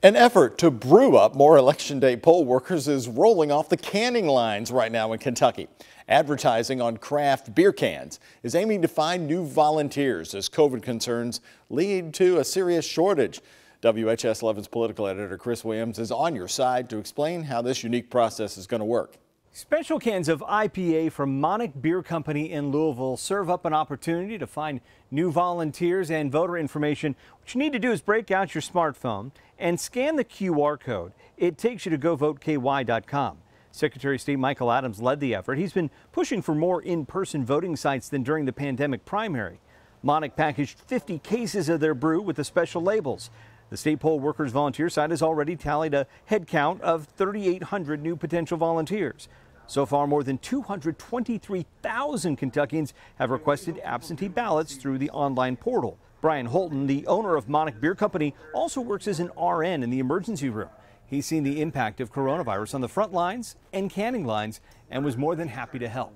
An effort to brew up more Election Day poll workers is rolling off the canning lines right now in Kentucky. Advertising on craft beer cans is aiming to find new volunteers as COVID concerns lead to a serious shortage. WHS 11's political editor Chris Williams is on your side to explain how this unique process is going to work. Special cans of IPA from Monic Beer Company in Louisville serve up an opportunity to find new volunteers and voter information. What you need to do is break out your smartphone and scan the QR code. It takes you to govoteky.com. Secretary of State Michael Adams led the effort. He's been pushing for more in-person voting sites than during the pandemic primary. Monic packaged 50 cases of their brew with the special labels. The state poll workers volunteer site has already tallied a headcount of 3,800 new potential volunteers. So far, more than 223,000 Kentuckians have requested absentee ballots through the online portal. Brian Holton, the owner of Monic Beer Company, also works as an RN in the emergency room. He's seen the impact of coronavirus on the front lines and canning lines and was more than happy to help.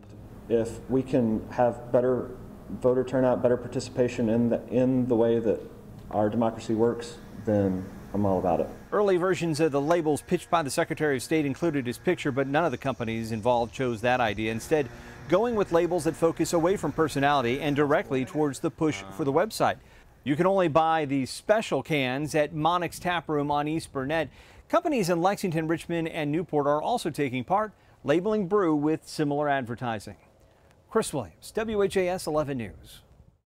If we can have better voter turnout, better participation in the, in the way that our democracy works, then I'm all about it. Early versions of the labels pitched by the Secretary of State included his picture, but none of the companies involved chose that idea. Instead, going with labels that focus away from personality and directly towards the push for the website. You can only buy these special cans at Monix Tap Room on East Burnett. Companies in Lexington, Richmond, and Newport are also taking part, labeling brew with similar advertising. Chris Williams, WHAS 11 News.